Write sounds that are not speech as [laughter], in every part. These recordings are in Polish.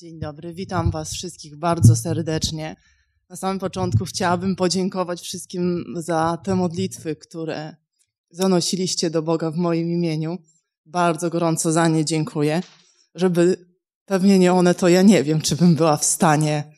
Dzień dobry, witam Was wszystkich bardzo serdecznie. Na samym początku chciałabym podziękować wszystkim za te modlitwy, które zanosiliście do Boga w moim imieniu. Bardzo gorąco za nie dziękuję. Żeby pewnie nie one, to ja nie wiem, czy bym była w stanie,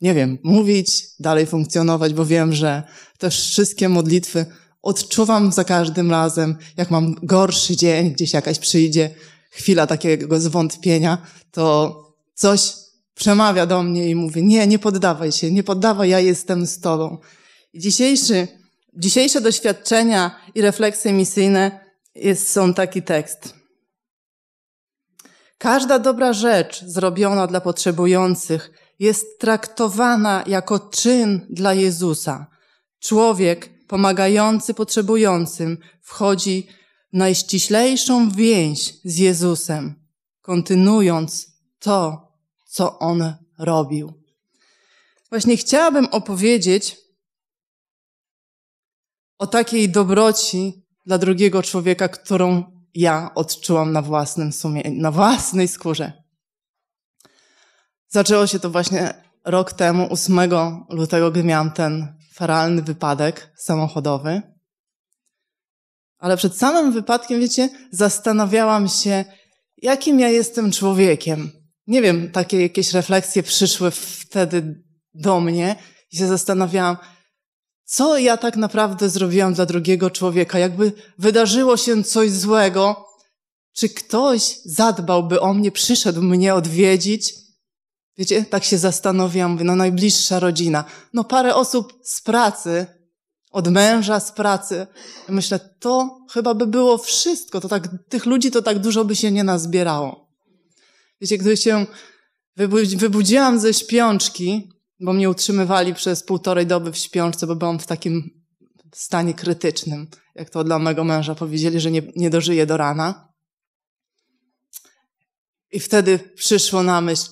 nie wiem, mówić, dalej funkcjonować, bo wiem, że te wszystkie modlitwy odczuwam za każdym razem, jak mam gorszy dzień, gdzieś jakaś przyjdzie chwila takiego zwątpienia, to coś przemawia do mnie i mówi, nie, nie poddawaj się, nie poddawaj, ja jestem z tobą. Dzisiejszy, dzisiejsze doświadczenia i refleksje misyjne jest, są taki tekst. Każda dobra rzecz zrobiona dla potrzebujących jest traktowana jako czyn dla Jezusa. Człowiek pomagający potrzebującym wchodzi najściślejszą więź z Jezusem, kontynuując to, co On robił. Właśnie chciałabym opowiedzieć o takiej dobroci dla drugiego człowieka, którą ja odczułam na własnym sumie, na własnej skórze. Zaczęło się to właśnie rok temu, 8 lutego, gdy miałam ten feralny wypadek samochodowy ale przed samym wypadkiem, wiecie, zastanawiałam się, jakim ja jestem człowiekiem. Nie wiem, takie jakieś refleksje przyszły wtedy do mnie i się zastanawiałam, co ja tak naprawdę zrobiłam dla drugiego człowieka. Jakby wydarzyło się coś złego, czy ktoś zadbałby o mnie, przyszedł mnie odwiedzić? Wiecie, tak się zastanawiam, mówię, no najbliższa rodzina, no parę osób z pracy, od męża, z pracy. Ja myślę, to chyba by było wszystko. To tak, tych ludzi to tak dużo by się nie nazbierało. Wiecie, gdy się wybudziłam ze śpiączki, bo mnie utrzymywali przez półtorej doby w śpiączce, bo byłam w takim stanie krytycznym, jak to dla mojego męża powiedzieli, że nie, nie dożyję do rana. I wtedy przyszło na myśl,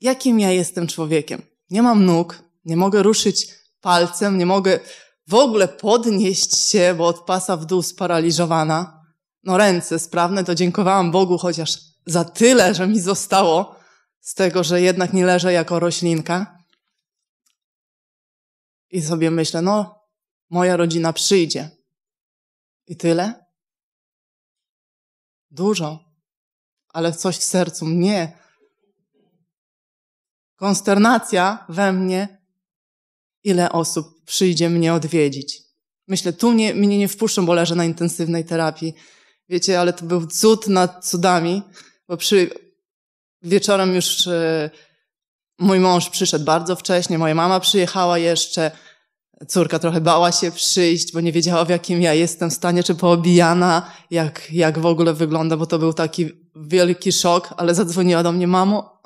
jakim ja jestem człowiekiem. Nie mam nóg, nie mogę ruszyć palcem, nie mogę w ogóle podnieść się, bo od pasa w dół sparaliżowana. No ręce sprawne, to dziękowałam Bogu chociaż za tyle, że mi zostało z tego, że jednak nie leżę jako roślinka. I sobie myślę, no, moja rodzina przyjdzie. I tyle? Dużo. Ale coś w sercu mnie. Konsternacja we mnie ile osób przyjdzie mnie odwiedzić. Myślę, tu mnie, mnie nie wpuszczą, bo leżę na intensywnej terapii. Wiecie, ale to był cud nad cudami, bo przy, wieczorem już e, mój mąż przyszedł bardzo wcześnie, moja mama przyjechała jeszcze, córka trochę bała się przyjść, bo nie wiedziała w jakim ja jestem stanie, czy poobijana, jak, jak w ogóle wygląda, bo to był taki wielki szok, ale zadzwoniła do mnie, mamo,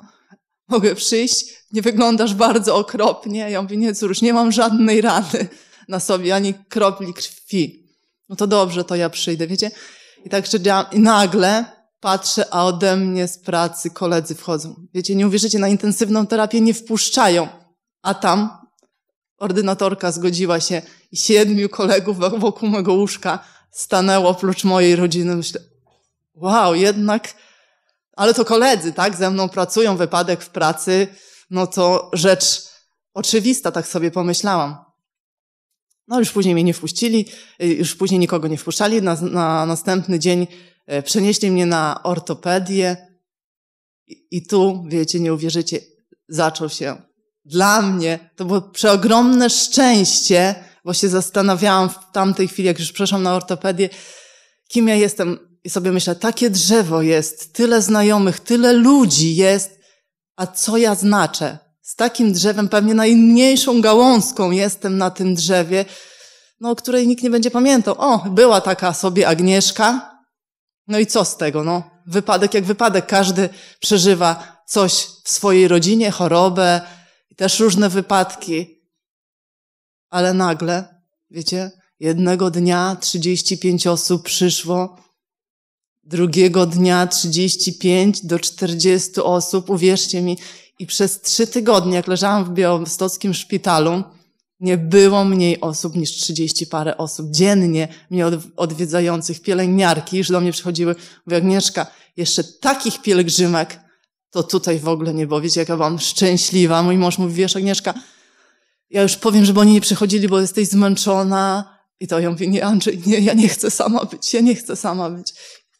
mogę przyjść, nie wyglądasz bardzo okropnie. Ja mówię, nie cóż, nie mam żadnej rany na sobie, ani kropli krwi. No to dobrze, to ja przyjdę, wiecie? I tak siedziałam i nagle patrzę, a ode mnie z pracy koledzy wchodzą. Wiecie, nie uwierzycie, na intensywną terapię nie wpuszczają. A tam ordynatorka zgodziła się i siedmiu kolegów wokół mego łóżka stanęło oprócz mojej rodziny. Myślę, wow, jednak ale to koledzy, tak, ze mną pracują, wypadek w pracy, no to rzecz oczywista, tak sobie pomyślałam. No już później mnie nie wpuścili, y, już później nikogo nie wpuszczali. Na, na następny dzień y, przenieśli mnie na ortopedię I, i tu, wiecie, nie uwierzycie, zaczął się. Dla mnie to było przeogromne szczęście, bo się zastanawiałam w tamtej chwili, jak już przeszłam na ortopedię, kim ja jestem. I sobie myślę, takie drzewo jest, tyle znajomych, tyle ludzi jest, a co ja znaczę? Z takim drzewem, pewnie najmniejszą gałązką jestem na tym drzewie, no, o której nikt nie będzie pamiętał. O, była taka sobie Agnieszka. No i co z tego, no? Wypadek jak wypadek. Każdy przeżywa coś w swojej rodzinie, chorobę, też różne wypadki. Ale nagle, wiecie, jednego dnia 35 osób przyszło, Drugiego dnia 35 do 40 osób, uwierzcie mi. I przez trzy tygodnie, jak leżałam w białostockim szpitalu, nie było mniej osób niż 30 parę osób dziennie mnie odwiedzających, pielęgniarki, już do mnie przychodziły, mówię, Agnieszka, jeszcze takich pielgrzymek to tutaj w ogóle nie było. Wiecie, jaka byłam szczęśliwa. Mój mąż mówi, wiesz, Agnieszka, ja już powiem, żeby oni nie przychodzili, bo jesteś zmęczona. I to ja mówię, nie, Andrzej, nie, ja nie chcę sama być, ja nie chcę sama być.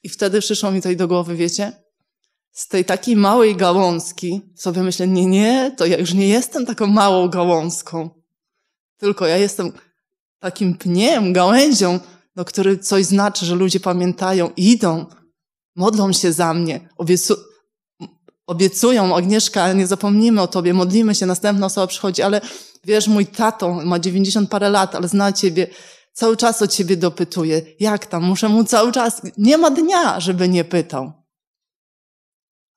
I wtedy przyszło mi tutaj do głowy, wiecie? Z tej takiej małej gałązki sobie myślę, nie, nie, to ja już nie jestem taką małą gałązką. Tylko ja jestem takim pniem, gałęzią, no który coś znaczy, że ludzie pamiętają, idą, modlą się za mnie, obiecu obiecują, Agnieszka, nie zapomnimy o tobie, modlimy się, następna osoba przychodzi, ale wiesz, mój tato ma 90 parę lat, ale zna ciebie, cały czas o ciebie dopytuje. Jak tam? Muszę mu cały czas, nie ma dnia, żeby nie pytał.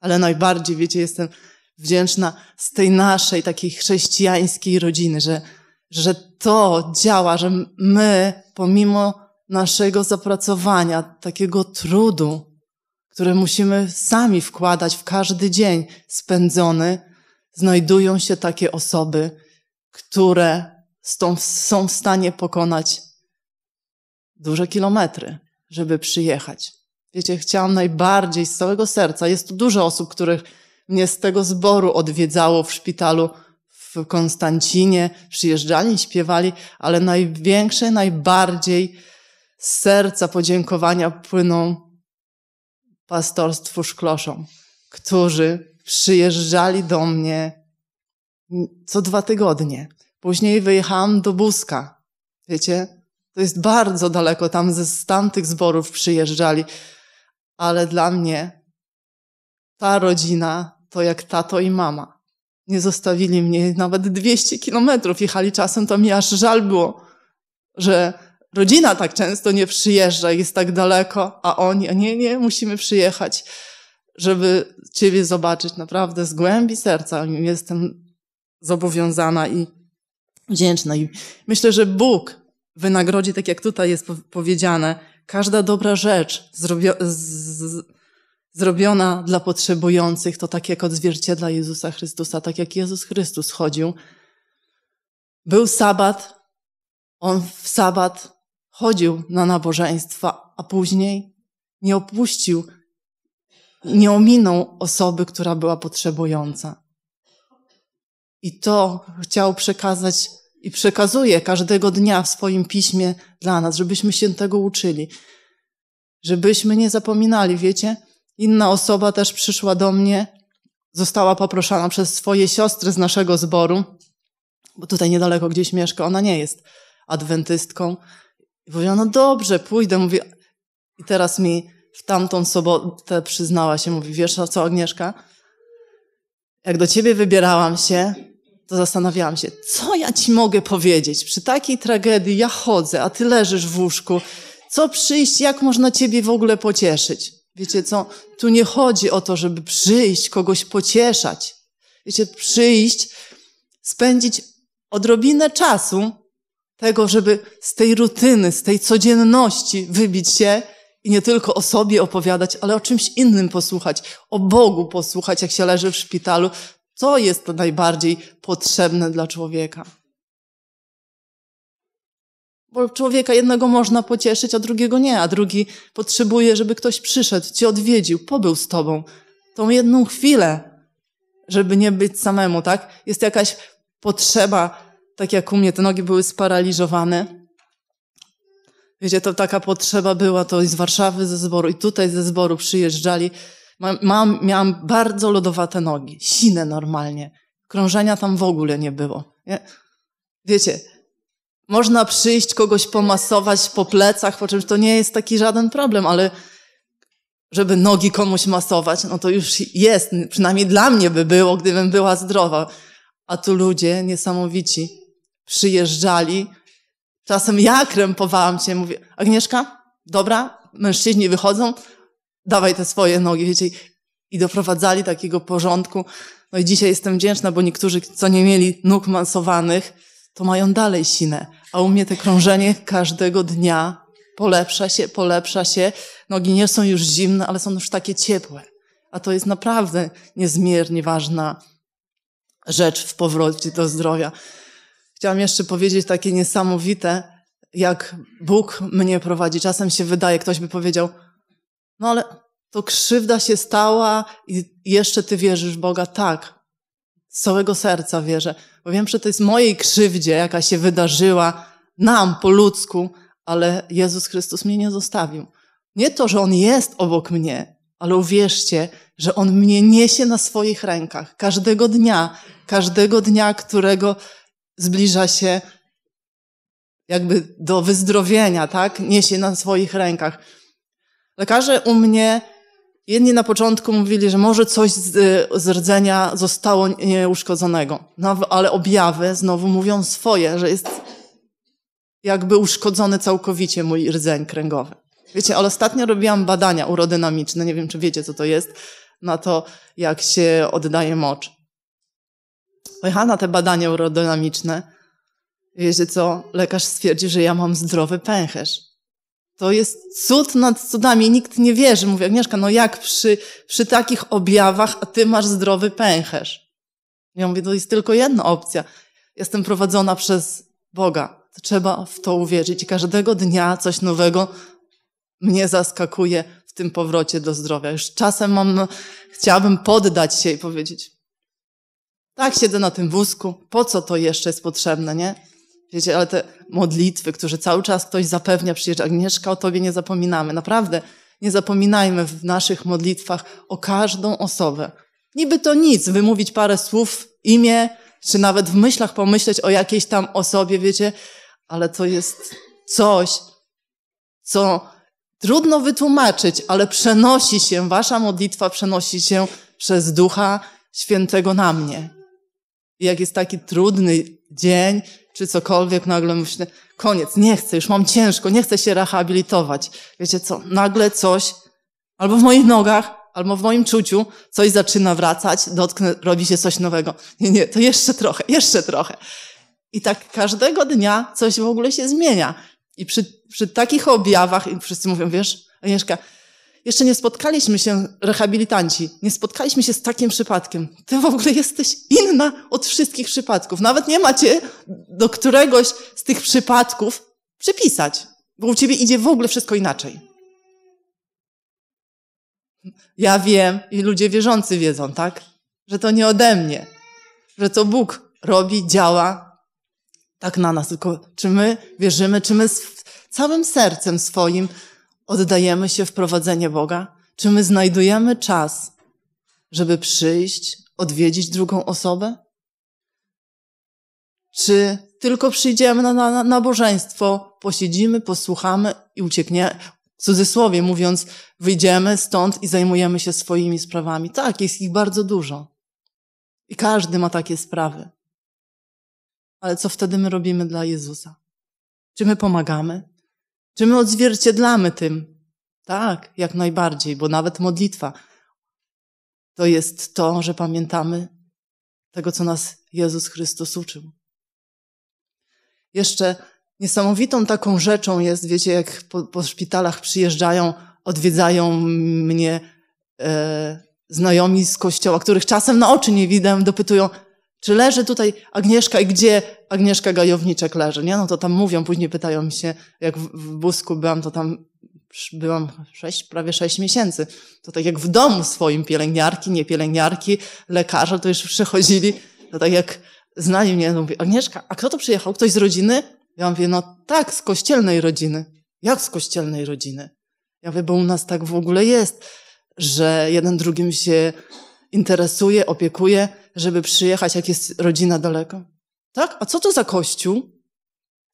Ale najbardziej, wiecie, jestem wdzięczna z tej naszej takiej chrześcijańskiej rodziny, że, że to działa, że my, pomimo naszego zapracowania, takiego trudu, które musimy sami wkładać w każdy dzień spędzony, znajdują się takie osoby, które są w stanie pokonać duże kilometry, żeby przyjechać. Wiecie, chciałam najbardziej z całego serca. Jest tu dużo osób, których mnie z tego zboru odwiedzało w szpitalu w Konstancinie, przyjeżdżali, śpiewali, ale największe, najbardziej z serca podziękowania płyną pastorstwu szkloszom, którzy przyjeżdżali do mnie co dwa tygodnie. Później wyjechałam do Buska. Wiecie, to jest bardzo daleko, tam ze, z tamtych zborów przyjeżdżali. Ale dla mnie ta rodzina to jak tato i mama. Nie zostawili mnie nawet 200 kilometrów, jechali czasem, to mi aż żal było, że rodzina tak często nie przyjeżdża, jest tak daleko, a oni, a nie, nie, musimy przyjechać, żeby Ciebie zobaczyć naprawdę z głębi serca. Jestem zobowiązana i wdzięczna. I myślę, że Bóg wynagrodzi, tak jak tutaj jest powiedziane, każda dobra rzecz zrobio z, zrobiona dla potrzebujących to tak jak odzwierciedla Jezusa Chrystusa, tak jak Jezus Chrystus chodził. Był sabat, on w sabat chodził na nabożeństwa, a później nie opuścił, nie ominął osoby, która była potrzebująca. I to chciał przekazać i przekazuje każdego dnia w swoim piśmie dla nas, żebyśmy się tego uczyli, żebyśmy nie zapominali, wiecie? Inna osoba też przyszła do mnie, została poproszona przez swoje siostry z naszego zboru, bo tutaj niedaleko gdzieś mieszka, ona nie jest adwentystką. I powiedziała, no dobrze, pójdę. Mówi, i teraz mi w tamtą sobotę przyznała się, mówi, wiesz co, Agnieszka, jak do ciebie wybierałam się, to zastanawiałam się, co ja ci mogę powiedzieć? Przy takiej tragedii ja chodzę, a ty leżysz w łóżku. Co przyjść, jak można ciebie w ogóle pocieszyć? Wiecie co? Tu nie chodzi o to, żeby przyjść, kogoś pocieszać. Wiecie, przyjść, spędzić odrobinę czasu tego, żeby z tej rutyny, z tej codzienności wybić się i nie tylko o sobie opowiadać, ale o czymś innym posłuchać, o Bogu posłuchać, jak się leży w szpitalu, co jest to najbardziej potrzebne dla człowieka? Bo człowieka jednego można pocieszyć, a drugiego nie, a drugi potrzebuje, żeby ktoś przyszedł, cię odwiedził, pobył z tobą. Tą jedną chwilę, żeby nie być samemu, tak? Jest jakaś potrzeba, tak jak u mnie te nogi były sparaliżowane. Wiecie, to taka potrzeba była, to i z Warszawy ze zboru, i tutaj ze zboru przyjeżdżali Mam, miałam bardzo lodowate nogi, sine normalnie. Krążenia tam w ogóle nie było. Nie? Wiecie, można przyjść, kogoś pomasować po plecach, po czymś, to nie jest taki żaden problem, ale żeby nogi komuś masować, no to już jest, przynajmniej dla mnie by było, gdybym była zdrowa. A tu ludzie niesamowici przyjeżdżali. Czasem ja krępowałam się, mówię, Agnieszka, dobra, mężczyźni wychodzą, dawaj te swoje nogi, wiecie, i doprowadzali takiego porządku. No i dzisiaj jestem wdzięczna, bo niektórzy, co nie mieli nóg mansowanych, to mają dalej sinę. A u mnie te krążenie każdego dnia polepsza się, polepsza się. Nogi nie są już zimne, ale są już takie ciepłe. A to jest naprawdę niezmiernie ważna rzecz w powrocie do zdrowia. Chciałam jeszcze powiedzieć takie niesamowite, jak Bóg mnie prowadzi. Czasem się wydaje, ktoś by powiedział, no ale to krzywda się stała i jeszcze ty wierzysz w Boga. Tak, z całego serca wierzę. Bo wiem, że to jest mojej krzywdzie, jaka się wydarzyła nam po ludzku, ale Jezus Chrystus mnie nie zostawił. Nie to, że On jest obok mnie, ale uwierzcie, że On mnie niesie na swoich rękach każdego dnia, każdego dnia, którego zbliża się jakby do wyzdrowienia, tak? Niesie na swoich rękach. Lekarze u mnie, jedni na początku mówili, że może coś z, z rdzenia zostało nieuszkodzonego, no, ale objawy znowu mówią swoje, że jest jakby uszkodzony całkowicie mój rdzeń kręgowy. Wiecie, ale ostatnio robiłam badania urodynamiczne, nie wiem czy wiecie co to jest, na to jak się oddaje mocz. Pojechałam na te badania urodynamiczne, wiecie co, lekarz stwierdził, że ja mam zdrowy pęcherz. To jest cud nad cudami. Nikt nie wierzy. Mówię, Agnieszka, no jak przy, przy takich objawach, a ty masz zdrowy pęcherz? Ja mówię, to jest tylko jedna opcja. Jestem prowadzona przez Boga. trzeba w to uwierzyć. I Każdego dnia coś nowego mnie zaskakuje w tym powrocie do zdrowia. Już czasem mam, chciałabym poddać się i powiedzieć, tak siedzę na tym wózku, po co to jeszcze jest potrzebne, nie? Wiecie, ale te modlitwy, które cały czas ktoś zapewnia, przyjeżdża, Agnieszka, o Tobie nie zapominamy. Naprawdę, nie zapominajmy w naszych modlitwach o każdą osobę. Niby to nic, wymówić parę słów, imię, czy nawet w myślach pomyśleć o jakiejś tam osobie, wiecie, ale to jest coś, co trudno wytłumaczyć, ale przenosi się, wasza modlitwa przenosi się przez Ducha Świętego na mnie. I jak jest taki trudny dzień, czy cokolwiek, nagle myślę, koniec, nie chcę, już mam ciężko, nie chcę się rehabilitować. Wiecie co, nagle coś, albo w moich nogach, albo w moim czuciu, coś zaczyna wracać, dotknę, robi się coś nowego. Nie, nie, to jeszcze trochę, jeszcze trochę. I tak każdego dnia coś w ogóle się zmienia. I przy, przy takich objawach, i wszyscy mówią, wiesz, Agnieszka, jeszcze nie spotkaliśmy się, rehabilitanci, nie spotkaliśmy się z takim przypadkiem. Ty w ogóle jesteś inna od wszystkich przypadków. Nawet nie macie do któregoś z tych przypadków przypisać, bo u ciebie idzie w ogóle wszystko inaczej. Ja wiem i ludzie wierzący wiedzą, tak? Że to nie ode mnie, że to Bóg robi, działa tak na nas, tylko czy my wierzymy, czy my z całym sercem swoim oddajemy się w prowadzenie Boga? Czy my znajdujemy czas, żeby przyjść, odwiedzić drugą osobę? Czy tylko przyjdziemy na, na nabożeństwo, posiedzimy, posłuchamy i uciekniemy, w cudzysłowie mówiąc, wyjdziemy stąd i zajmujemy się swoimi sprawami. Tak, jest ich bardzo dużo. I każdy ma takie sprawy. Ale co wtedy my robimy dla Jezusa? Czy my pomagamy? Czy my odzwierciedlamy tym? Tak, jak najbardziej, bo nawet modlitwa to jest to, że pamiętamy tego, co nas Jezus Chrystus uczył. Jeszcze niesamowitą taką rzeczą jest, wiecie, jak po, po szpitalach przyjeżdżają, odwiedzają mnie e, znajomi z kościoła, których czasem na oczy nie widzę, dopytują, czy leży tutaj Agnieszka i gdzie Agnieszka Gajowniczek leży? Nie? No to tam mówią, później pytają mi się, jak w, w Busku byłam, to tam byłam sześć, prawie sześć miesięcy. To tak jak w domu swoim pielęgniarki, nie pielęgniarki, lekarze to już przychodzili. To tak jak znali mnie, mówię, Agnieszka, a kto to przyjechał? Ktoś z rodziny? Ja mówię, no tak, z kościelnej rodziny. Jak z kościelnej rodziny? Ja mówię, bo u nas tak w ogóle jest, że jeden drugim się interesuje, opiekuje żeby przyjechać, jak jest rodzina daleko. Tak? A co to za kościół?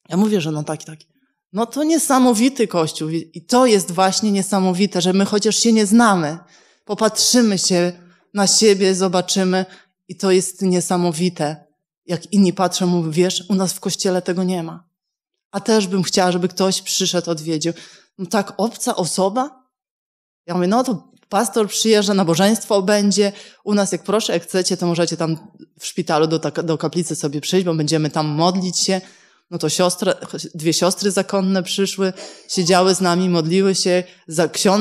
Ja mówię, że no taki, taki. No to niesamowity kościół. I to jest właśnie niesamowite, że my chociaż się nie znamy, popatrzymy się na siebie, zobaczymy i to jest niesamowite. Jak inni patrzą, mówią, wiesz, u nas w kościele tego nie ma. A też bym chciała, żeby ktoś przyszedł, odwiedził. No tak obca osoba? Ja mówię, no to pastor przyjeżdża, nabożeństwo będzie. U nas, jak proszę, jak chcecie, to możecie tam w szpitalu do, tak, do kaplicy sobie przyjść, bo będziemy tam modlić się. No to siostra, dwie siostry zakonne przyszły, siedziały z nami, modliły się,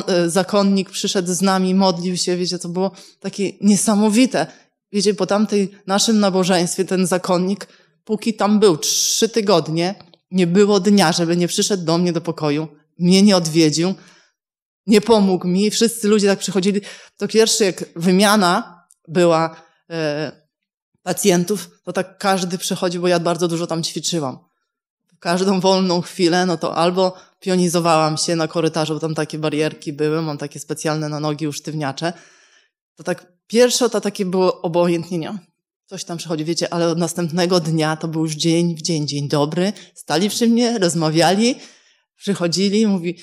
e, zakonnik przyszedł z nami, modlił się, wiecie, to było takie niesamowite. Wiecie, po tamtej naszym nabożeństwie ten zakonnik, póki tam był trzy tygodnie, nie było dnia, żeby nie przyszedł do mnie do pokoju, mnie nie odwiedził, nie pomógł mi. Wszyscy ludzie tak przychodzili. To pierwszy, jak wymiana była e, pacjentów, to tak każdy przychodzi, bo ja bardzo dużo tam ćwiczyłam. Każdą wolną chwilę, no to albo pionizowałam się na korytarzu, bo tam takie barierki były, mam takie specjalne na nogi usztywniacze. To tak pierwsze to takie było obojętnienie. Coś tam przychodzi, wiecie, ale od następnego dnia to był już dzień w dzień, dzień dobry. Stali przy mnie, rozmawiali, przychodzili, mówi,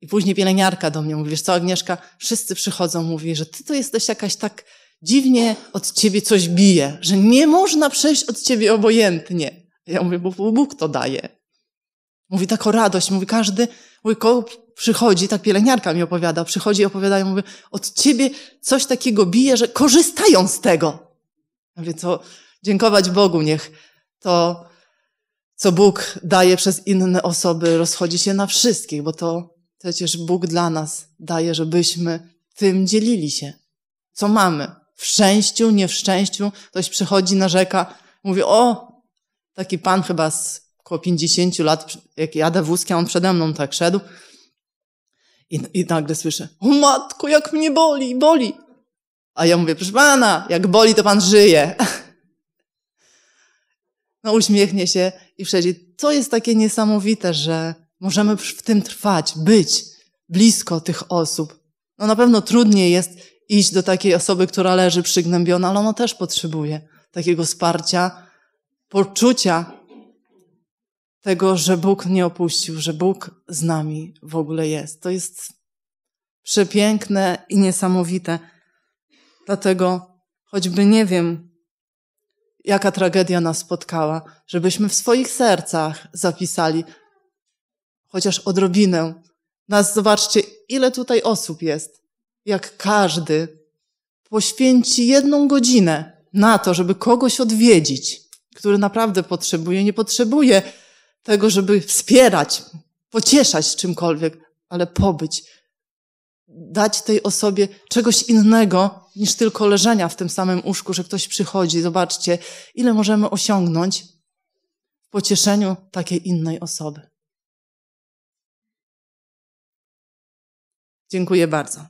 i później pielęgniarka do mnie mówi, wiesz co Agnieszka, wszyscy przychodzą, mówi, że ty to jesteś jakaś tak dziwnie od ciebie coś bije, że nie można przejść od ciebie obojętnie. Ja mówię, bo Bóg to daje. Mówi taką radość, mówi każdy, mój kołp przychodzi, tak pielęgniarka mi opowiada, przychodzi i opowiadają, mówi, od ciebie coś takiego bije, że korzystają z tego. Ja mówię, co, dziękować Bogu, niech to, co Bóg daje przez inne osoby, rozchodzi się na wszystkich, bo to Przecież Bóg dla nas daje, żebyśmy tym dzielili się. Co mamy? W szczęściu, nie w szczęściu. Ktoś przychodzi, narzeka, mówi, o, taki pan chyba z około 50 lat, jak jadę wózkiem, on przede mną tak szedł. I, I nagle słyszę, o matko, jak mnie boli, boli. A ja mówię, proszę pana, jak boli, to pan żyje. [laughs] No uśmiechnie się i wszędzie. Co jest takie niesamowite, że Możemy w tym trwać, być blisko tych osób. No na pewno trudniej jest iść do takiej osoby, która leży przygnębiona, ale ona też potrzebuje takiego wsparcia, poczucia tego, że Bóg nie opuścił, że Bóg z nami w ogóle jest. To jest przepiękne i niesamowite. Dlatego, choćby nie wiem, jaka tragedia nas spotkała, żebyśmy w swoich sercach zapisali, chociaż odrobinę. Nas zobaczcie, ile tutaj osób jest. Jak każdy poświęci jedną godzinę na to, żeby kogoś odwiedzić, który naprawdę potrzebuje, nie potrzebuje tego, żeby wspierać, pocieszać czymkolwiek, ale pobyć, dać tej osobie czegoś innego niż tylko leżenia w tym samym łóżku, że ktoś przychodzi. Zobaczcie, ile możemy osiągnąć w pocieszeniu takiej innej osoby. Dziękuję bardzo.